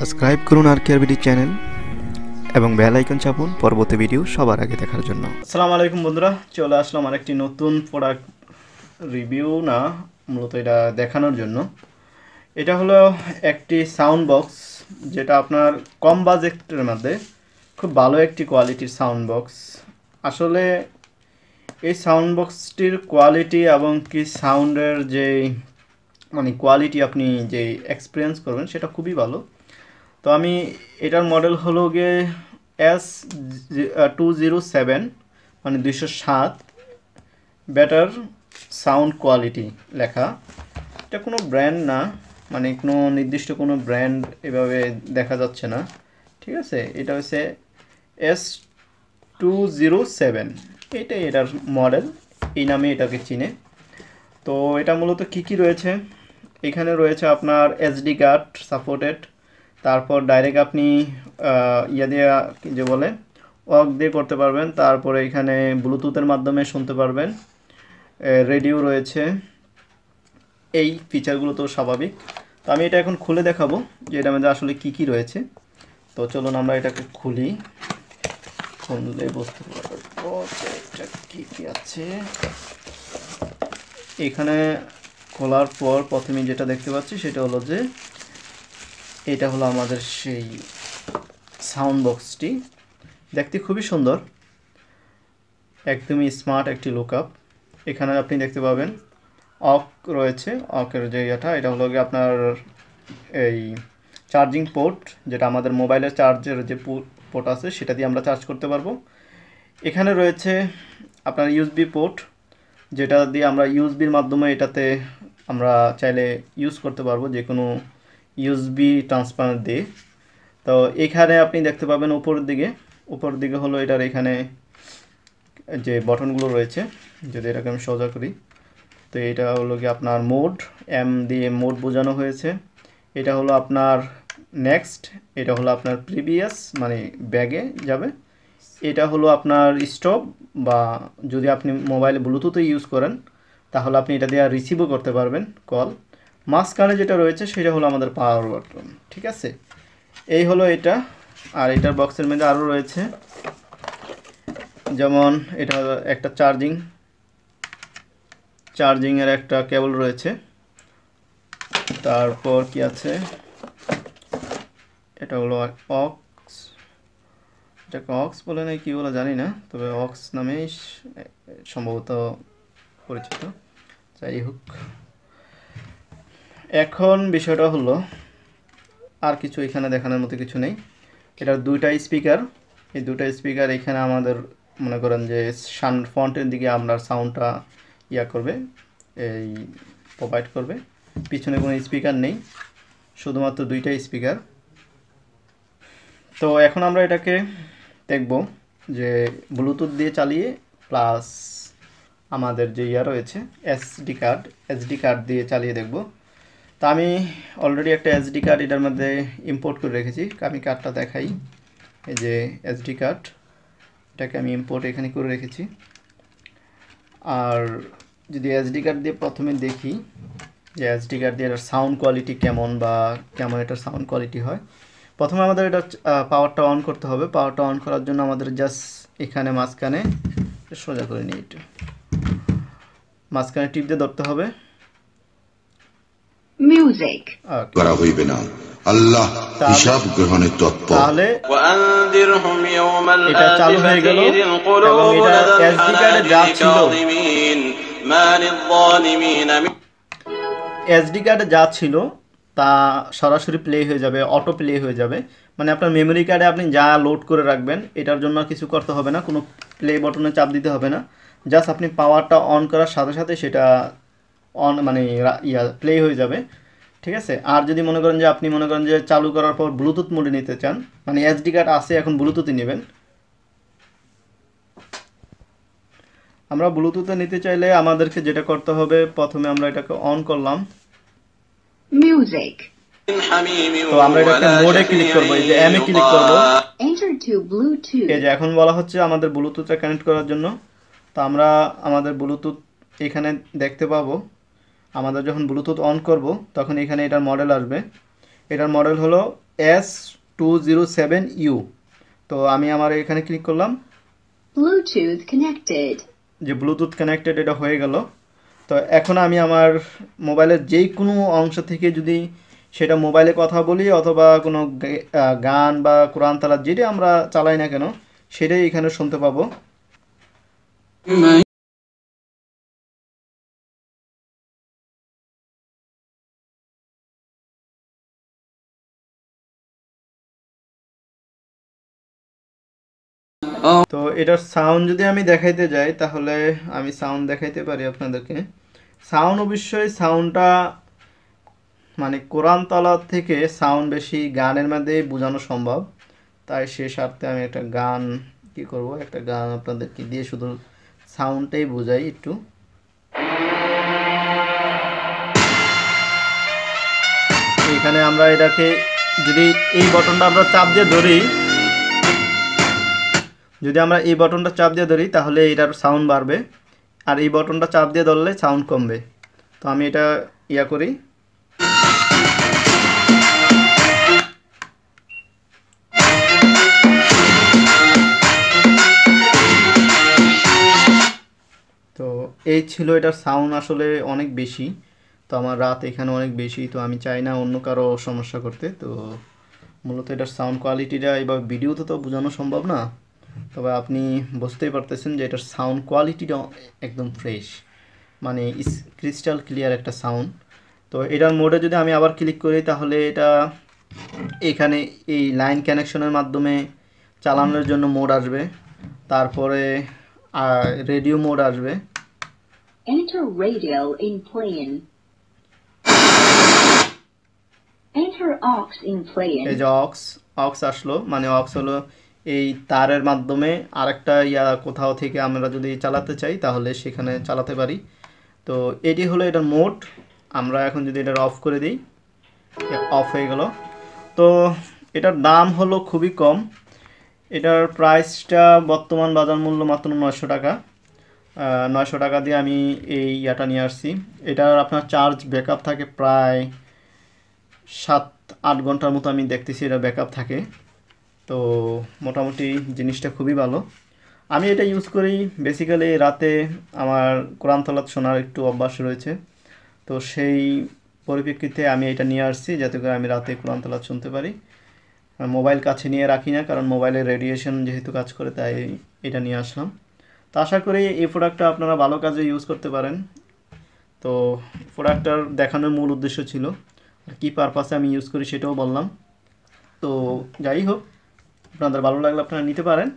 subscribe করুন আর care BD channel এবং বেল আইকন চাপুন পরবর্তী ভিডিও সবার আগে দেখার জন্য আসসালামু আলাইকুম বন্ধুরা চলে আসলাম আরেকটি নতুন প্রোডাক্ট রিভিউ না মূলত এটা দেখানোর জন্য এটা হলো একটি সাউন্ড বক্স যেটা আপনার কম বাজেটের মধ্যে খুব ভালো একটি কোয়ালিটির সাউন্ড বক্স আসলে এই সাউন্ড বক্সটির কোয়ালিটি এবং কি সাউন্ডের যে মানে কোয়ালিটি আপনি যে এক্সপিরিয়েন্স করবেন সেটা খুবই ভালো তো আমি এটার মডেল হলো গিয়ে এস টু জিরো সেভেন মানে দুশো সাত ব্যাটার সাউন্ড কোয়ালিটি লেখা এটা কোনো ব্র্যান্ড না মানে কোনো নির্দিষ্ট কোনো ব্র্যান্ড এভাবে দেখা যাচ্ছে না ঠিক আছে এটা হচ্ছে এস টু জিরো সেভেন এটাই এটার মডেল এই নামে এটাকে চিনে তো এটা মূলত কি কি রয়েছে এখানে রয়েছে আপনার এসডি কার্ড সাপোর্টেড তারপর ডাইরেক্ট আপনি ইয়া দিয়ে যে বলে ওয়াক দিয়ে করতে পারবেন তারপরে এখানে ব্লুটুথের মাধ্যমে শুনতে পারবেন রেডিও রয়েছে এই ফিচারগুলো তো স্বাভাবিক তো আমি এটা এখন খুলে দেখাবো যে এটার মধ্যে আসলে কি কি রয়েছে তো চলুন আমরা এটাকে খুলি খুললে বুঝতে পারবো এটা কী কী আছে এখানে খোলার পর প্রথমে যেটা দেখতে পাচ্ছি সেটা হলো যে এটা হলো আমাদের সেই সাউন্ড বক্সটি দেখতে খুবই সুন্দর একদমই স্মার্ট একটি লুক আপ এখানে আপনি দেখতে পাবেন অক রয়েছে অকের যে ইয়েটা এটা হলো আপনার এই চার্জিং পোর্ট যেটা আমাদের মোবাইলের চার্জের যে পোর্ট আছে সেটা দিয়ে আমরা চার্জ করতে পারবো এখানে রয়েছে আপনার ইউএসবি পোর্ট যেটা দিয়ে আমরা ইউএসবির মাধ্যমে এটাতে আমরা চাইলে ইউজ করতে পারবো যে কোনো ইউএসবি ট্রান্সফার দিয়ে তো এখানে আপনি দেখতে পাবেন উপরের দিকে উপর দিকে হলো এটার এখানে যে বটনগুলো রয়েছে যদি এটাকে আমি সোজা করি তো এটা হলো কি আপনার মোড এম দিয়ে মোড বোঝানো হয়েছে এটা হলো আপনার নেক্সট এটা হলো আপনার প্রিভিয়াস মানে ব্যাগে যাবে এটা হলো আপনার স্টপ বা যদি আপনি মোবাইলে ব্লুটুথে ইউজ করেন তাহলে আপনি এটা দিয়ে রিসিভও করতে পারবেন কল মাঝখানে যেটা রয়েছে সেটা হলো আমাদের পাওয়ার বাটন ঠিক আছে এই হলো এটা আর এটার বক্সের মধ্যে আরও রয়েছে যেমন এটা একটা চার্জিং চার্জিংয়ের একটা কেবল রয়েছে তারপর কি আছে এটা হলো অক্স এটা অক্স বলে নাই কী বলে জানি না তবে অক্স নামেই সম্ভবত পরিচিত যাই হোক এখন বিষয়টা হলো আর কিছু এখানে দেখানোর মতো কিছু নেই এটার দুইটা স্পিকার এই দুটো স্পিকার এখানে আমাদের মনে করেন যে সান ফ্রন্টের দিকে আপনার সাউন্ডটা ইয়া করবে এই প্রোভাইড করবে পিছনে কোনো স্পিকার নেই শুধুমাত্র দুইটা স্পিকার তো এখন আমরা এটাকে দেখব যে ব্লুটুথ দিয়ে চালিয়ে প্লাস আমাদের যে ইয়া রয়েছে এসডি কার্ড এসডি কার্ড দিয়ে চালিয়ে দেখব তো আমি অলরেডি একটা এসডি কার্ড এটার মধ্যে ইম্পোর্ট করে রেখেছি আমি কার্ডটা দেখাই এই যে এসডি কার্ড এটাকে আমি ইম্পোর্ট এখানে করে রেখেছি আর যদি এসডি কার্ড দিয়ে প্রথমে দেখি যে এসডি কার্ড দিয়ে এটার সাউন্ড কোয়ালিটি কেমন বা কেমন এটার সাউন্ড কোয়ালিটি হয় প্রথমে আমাদের এটা পাওয়ারটা অন করতে হবে পাওয়ারটা অন করার জন্য আমাদের জাস্ট এখানে মাঝখানে সোজা করে নিই এটা মাঝখানে টিপ দিয়ে ধরতে হবে মিউজিক করা হইবে না আল্লাহ হিসাব গ্রহণের তৎপর তাহলে এটা চালু হয়ে গেল এবং এটা এসডি কার্ডে যা ছিল এসডি কার্ডে যা ছিল তা সরাসরি প্লে হয়ে যাবে অটো প্লে হয়ে যাবে মানে আপনার মেমোরি কার্ডে আপনি যা লোড করে রাখবেন এটার জন্য কিছু করতে হবে না কোনো প্লে বটনে চাপ দিতে হবে না জাস্ট আপনি পাওয়ারটা অন করার সাথে সাথে সেটা অন মানে ইয়া প্লে হয়ে যাবে ঠিক আছে আর যদি মনে করেন যে আপনি মনে করেন যে চালু করার পর ব্লুটুথ মোডে নিতে চান মানে এসডি কার্ড আছে এখন ব্লুটুথে নেবেন আমরা ব্লুটুথে নিতে চাইলে আমাদেরকে যেটা করতে হবে প্রথমে আমরা এটাকে অন করলাম মিউজিক তো আমরা এটাকে মোডে ক্লিক করব এই যে এম এ ক্লিক করব এই যে এখন বলা হচ্ছে আমাদের ব্লুটুথটা কানেক্ট করার জন্য তো আমরা আমাদের ব্লুটুথ এখানে দেখতে পাবো আমাদের যখন ব্লুটুথ অন করব তখন এখানে এটার মডেল আসবে এটার মডেল হলো S two zero seven U তো আমি আমার এখানে ক্লিক করলাম ব্লুটুথ কানেক্টেড যে ব্লুটুথ কানেক্টেড এটা হয়ে গেল তো এখন আমি আমার মোবাইলের যেই কোনো অংশ থেকে যদি সেটা মোবাইলে কথা বলি অথবা কোনো গান বা কোরআন তালা যেটা আমরা চালাই না কেন সেটাই এখানে শুনতে পাবো তো এটার সাউন্ড যদি আমি দেখাইতে যাই তাহলে আমি সাউন্ড দেখাইতে পারি আপনাদেরকে সাউন্ড অবশ্যই সাউন্ডটা মানে কোরআন তলার থেকে সাউন্ড বেশি গানের মধ্যে বোঝানো সম্ভব তাই সে স্বার্থে আমি একটা গান কি করব একটা গান আপনাদেরকে দিয়ে শুধু সাউন্ডটাই বোঝাই একটু এখানে আমরা এটাকে যদি এই বটনটা আমরা চাপ দিয়ে ধরি যদি আমরা এই বটনটা চাপ দিয়ে ধরি তাহলে এটার সাউন্ড বাড়বে আর এই বটনটা চাপ দিয়ে ধরলে সাউন্ড কমবে তো আমি এটা ইয়া করি তো এই ছিল এটার সাউন্ড আসলে অনেক বেশি তো আমার রাত এখানে অনেক বেশি তো আমি চাই না অন্য কারো সমস্যা করতে তো মূলত এটার সাউন্ড কোয়ালিটিটা এবার ভিডিওতে তো বোঝানো সম্ভব না তবে আপনি বুঝতেই পারতেছেন যে এটার সাউন্ড কোয়ালিটিটা একদম ফ্রেশ মানে ক্রিস্টাল ক্লিয়ার একটা সাউন্ড তো এটার মোডে যদি আমি আবার ক্লিক করি তাহলে এটা এখানে এই লাইন কানেকশনের মাধ্যমে চালানোর জন্য মোড আসবে তারপরে রেডিও মোড আসবে এই যে অক্স অক্স আসলো মানে অক্স হলো এই তারের মাধ্যমে আরেকটা ইয়া কোথাও থেকে আমরা যদি চালাতে চাই তাহলে সেখানে চালাতে পারি তো এটি হলো এটার মোট আমরা এখন যদি এটা অফ করে দিই অফ হয়ে গেল তো এটার দাম হলো খুবই কম এটার প্রাইসটা বর্তমান বাজার মূল্য মাত্র নয়শো টাকা নয়শো টাকা দিয়ে আমি এই ইয়াটা নিয়ে আসছি এটার আপনার চার্জ ব্যাকআপ থাকে প্রায় সাত আট ঘন্টার মতো আমি দেখতেছি এটা ব্যাকআপ থাকে তো মোটামুটি জিনিসটা খুবই ভালো আমি এটা ইউজ করি বেসিক্যালি রাতে আমার কোরআন তলাত শোনার একটু অভ্যাস রয়েছে তো সেই পরিপ্রেক্ষিতে আমি এটা নিয়ে আসছি যাতে করে আমি রাতে কোরআন তলাত শুনতে পারি মোবাইল কাছে নিয়ে রাখি না কারণ মোবাইলের রেডিয়েশন যেহেতু কাজ করে তাই এটা নিয়ে আসলাম তো আশা করি এই প্রোডাক্টটা আপনারা ভালো কাজে ইউজ করতে পারেন তো প্রোডাক্টটার দেখানোর মূল উদ্দেশ্য ছিল আর কী পারপাসে আমি ইউজ করি সেটাও বললাম তো যাই হোক আপনাদের ভালো লাগলে আপনারা নিতে পারেন